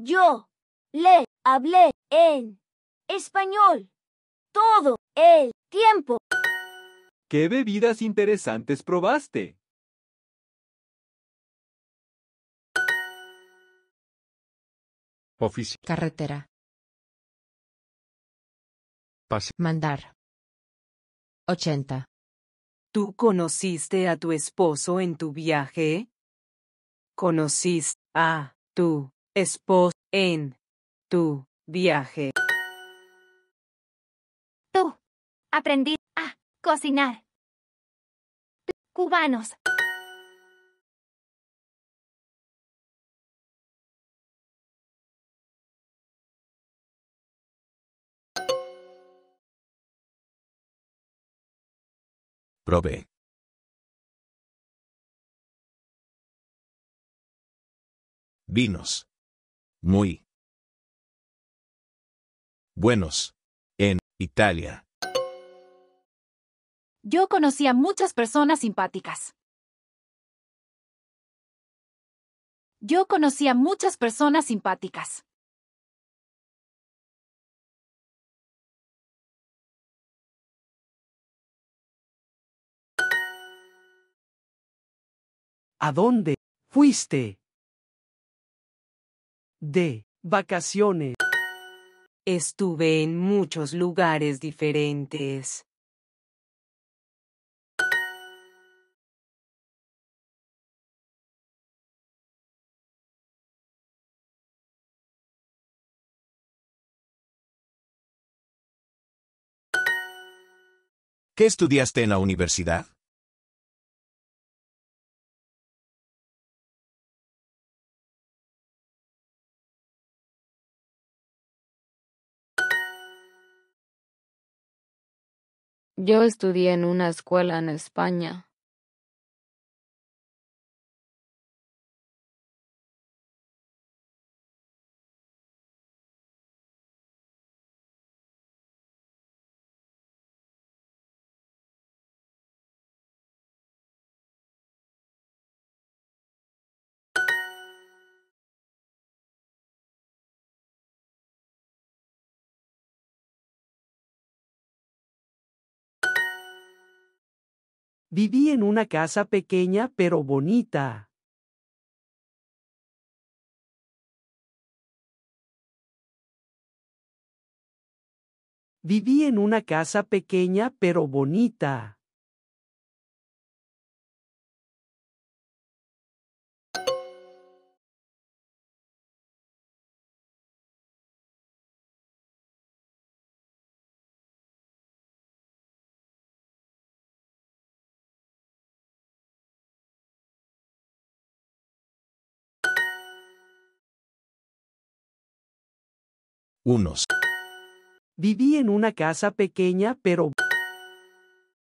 Yo le hablé en español todo el tiempo. ¿Qué bebidas interesantes probaste? Oficio. Carretera. Mandar. 80. ¿Tú conociste a tu esposo en tu viaje? ¿Conociste a tú esposo en tu viaje. Tú. Aprendí a cocinar. Cubanos. Probé. Vinos muy buenos en Italia. Yo conocí a muchas personas simpáticas. Yo conocí a muchas personas simpáticas. ¿A dónde fuiste? de vacaciones. Estuve en muchos lugares diferentes. ¿Qué estudiaste en la universidad? Yo estudié en una escuela en España. Viví en una casa pequeña pero bonita. Viví en una casa pequeña pero bonita. Viví en una casa pequeña pero